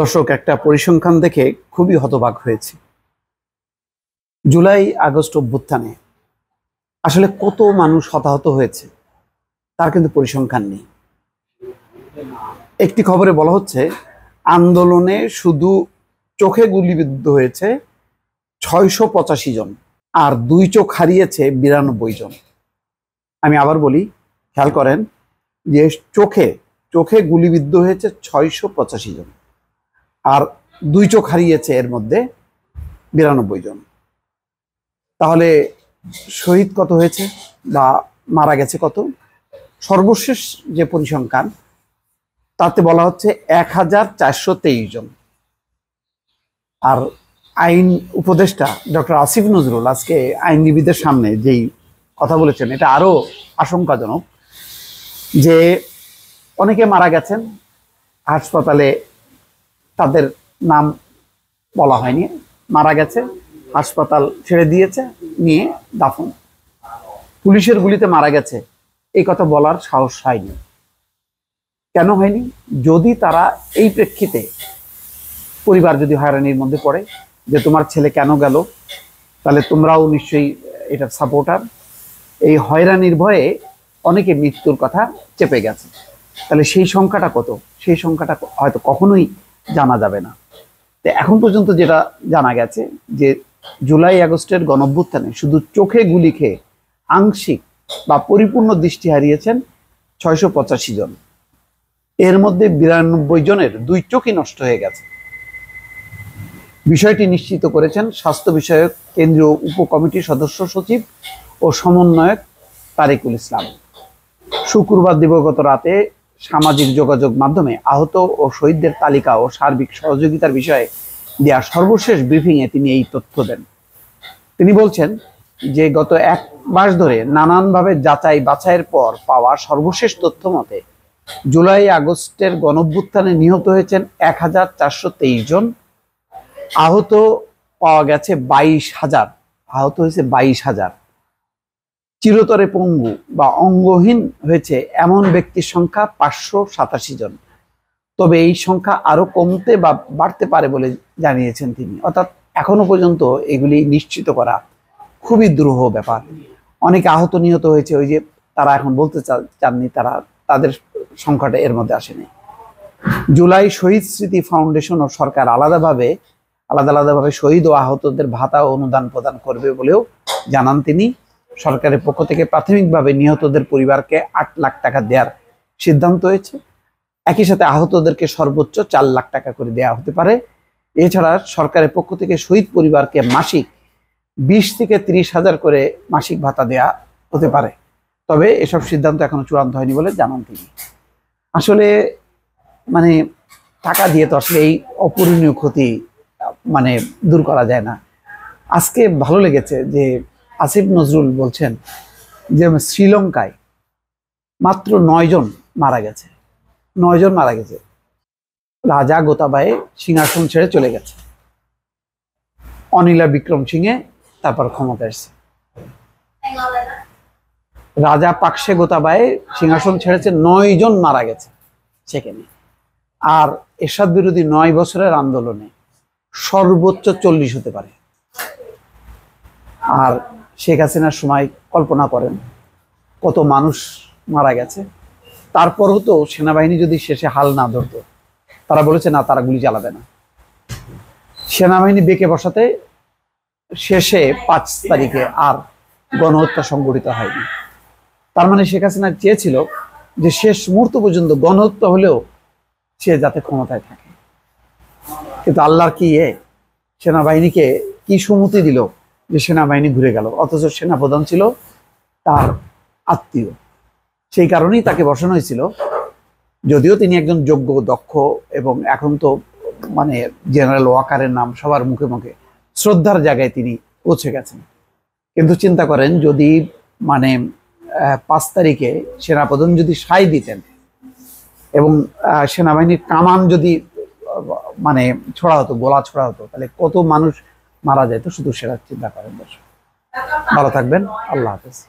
দর্শক একটা পরিসংখ্যান দেখে খুবই হতবাক হয়েছে জুলাই আগস্ট অভ্যুত্থানে আসলে কত মানুষ হতাহত হয়েছে তার কিন্তু পরিসংখ্যান নেই একটি খবরে বলা হচ্ছে আন্দোলনে শুধু চোখে গুলিবিদ্ধ হয়েছে ছয়শো পঁচাশি জন আর দুই চোখ হারিয়েছে বিরানব্বই জন আমি আবার বলি খেয়াল করেন যে চোখে চোখে গুলিবিদ্ধ হয়েছে ছয়শো পঁচাশি জন আর দুই চোখ হারিয়েছে এর মধ্যে বিরানব্বই জন তাহলে শহীদ কত হয়েছে বা মারা গেছে কত সর্বশেষ যে পরিসংখ্যান তাতে বলা হচ্ছে এক হাজার চারশো তেইশ জন আর আইন উপদেষ্টা ডক্টর আসিফ নজরুল আজকে আইনজীবীদের সামনে যেই কথা বলেছেন এটা আরও আশঙ্কাজনক যে অনেকে মারা গেছেন হাসপাতালে তাদের নাম বলা হয়নি মারা গেছে হাসপাতাল ছেড়ে দিয়েছে নিয়ে দাফন পুলিশের গুলিতে মারা গেছে এই কথা বলার সাহস হয়নি কেন হয়নি যদি তারা এই প্রেক্ষিতে পরিবার যদি হয়রানির মধ্যে পড়ে যে তোমার ছেলে কেন গেল তাহলে তোমরাও নিশ্চয়ই এটার সাপোর্টার এই হয়রানির ভয়ে অনেকে মৃত্যুর কথা চেপে গেছে তাহলে সেই সংখ্যাটা কত সেই সংখ্যাটা হয়তো কখনোই জানা যাবে না এখন পর্যন্ত যেটা জানা গেছে যে জুলাই আগস্টের গণভ্যুত্থানে শুধু চোখে গুলি খেয়ে আংশিক বা পরিপূর্ণ দৃষ্টি হারিয়েছেন ছয়শো পঁচাশি জন এর মধ্যে বিরানব্বই জনের দুই চোখই নষ্ট হয়ে গেছে বিষয়টি নিশ্চিত করেছেন স্বাস্থ্য বিষয়ক কেন্দ্রীয় উপকমিটির সদস্য সচিব ও সমন্বয়ক তারিকুল ইসলাম শুক্রবার দিবগত রাতে সামাজিক যোগাযোগ মাধ্যমে আহত ও শহীদদের তালিকা ও সার্বিক সহযোগিতার বিষয়ে দেওয়া সর্বশেষ ব্রিফিংয়ে তিনি এই তথ্য দেন তিনি বলছেন যে গত এক মাস ধরে নানানভাবে যাচাই বাছাইয়ের পর পাওয়া সর্বশেষ তথ্য মতে জুলাই আগস্টের গণভ্যুত্থানে নিহত হয়েছেন এক হাজার চারশো তেইশ জন আহত পাওয়া গেছে বাইশ হাজার আহত হয়েছে বাইশ হাজার চিরতরে পঙ্গু বা অঙ্গহীন হয়েছে এমন ব্যক্তির সংখ্যা পাঁচশো সাতাশি জন তবে এই সংখ্যা আরও কমতে বা বাড়তে পারে বলে জানিয়েছেন তিনি অর্থাৎ এখনো পর্যন্ত এগুলি নিশ্চিত করা খুবই দ্রুহ ব্যাপার অনেকে আহত নিহত হয়েছে ওই যে তারা এখন বলতে চাননি তারা তাদের সংখ্যাটা এর মধ্যে আসেনি জুলাই শহীদ স্মৃতি ফাউন্ডেশন ও সরকার আলাদাভাবে আলাদা আলাদাভাবে শহীদ ও আহতদের ভাতা ও অনুদান প্রদান করবে বলেও জানান তিনি সরকারের পক্ষ থেকে প্রাথমিকভাবে নিহতদের পরিবারকে আট লাখ টাকা দেওয়ার সিদ্ধান্ত হয়েছে একই সাথে আহতদেরকে সর্বোচ্চ চার লাখ টাকা করে দেয়া হতে পারে এছাড়া সরকারের পক্ষ থেকে শহীদ পরিবারকে মাসিক বিশ থেকে তিরিশ হাজার করে মাসিক ভাতা দেয়া হতে পারে তবে এসব সিদ্ধান্ত এখনো চূড়ান্ত হয়নি বলে জানান তিনি আসলে মানে টাকা দিয়ে তো আসলে এই অপূরণীয় ক্ষতি মানে দূর করা যায় না আজকে ভালো লেগেছে যে আসিফ নজরুল বলছেন যে শ্রীলঙ্কায় মাত্র নয়জন মারা গেছে নয়জন মারা গেছে রাজা গোতাবায়ে সিংহাসন ছেড়ে চলে গেছে অনিলা বিক্রম এ তারপর ক্ষমতা এসছে রাজা পাকসে গোতাবায়ে সিংহাসন ছেড়েছে নয় জন মারা গেছে সেখানে আর এরশাদ বিরোধী নয় বছরের আন্দোলনে সর্বোচ্চ চল্লিশ হতে পারে আর শেখ হাসিনার সময় কল্পনা করেন কত মানুষ মারা গেছে তারপরও তো সেনাবাহিনী যদি শেষে হাল না ধরত তারা বলেছে না তারা গুলি চালাবে না সেনাবাহিনী বেঁকে বসাতে শেষে পাঁচ তারিখে আর গণহত্যা সংগঠিত হয়নি তার মানে শেখ হাসিনা চেয়েছিল যে শেষ মুহূর্ত পর্যন্ত গণহত্যা হলেও সে যাতে ক্ষমতায় থাকে কিন্তু আল্লাহর কি এ সেনাবাহিনীকে কি সুমতি দিল যে সেনাবাহিনী ঘুরে গেল অথচ সেনাপ্রধান ছিল তার আত্মীয় সেই কারণেই তাকে বসানো হয়েছিল যদিও তিনি একজন যোগ্য দক্ষ এবং এখন তো মানে জেনারেল ওয়াকারের নাম সবার মুখে মুখে শ্রদ্ধার জায়গায় তিনি পৌঁছে গেছেন কিন্তু চিন্তা করেন যদি মানে পাঁচ তারিখে সেনাপ্রধান যদি সাই দিতেন এবং সেনাবাহিনীর কামান যদি মানে ছড়া হতো গোলা ছড়া হতো তাহলে কত মানুষ মারা যায় তো শুধু সেরা চিন্তা করেন দর্শক ভালো থাকবেন আল্লাহ হাফেজ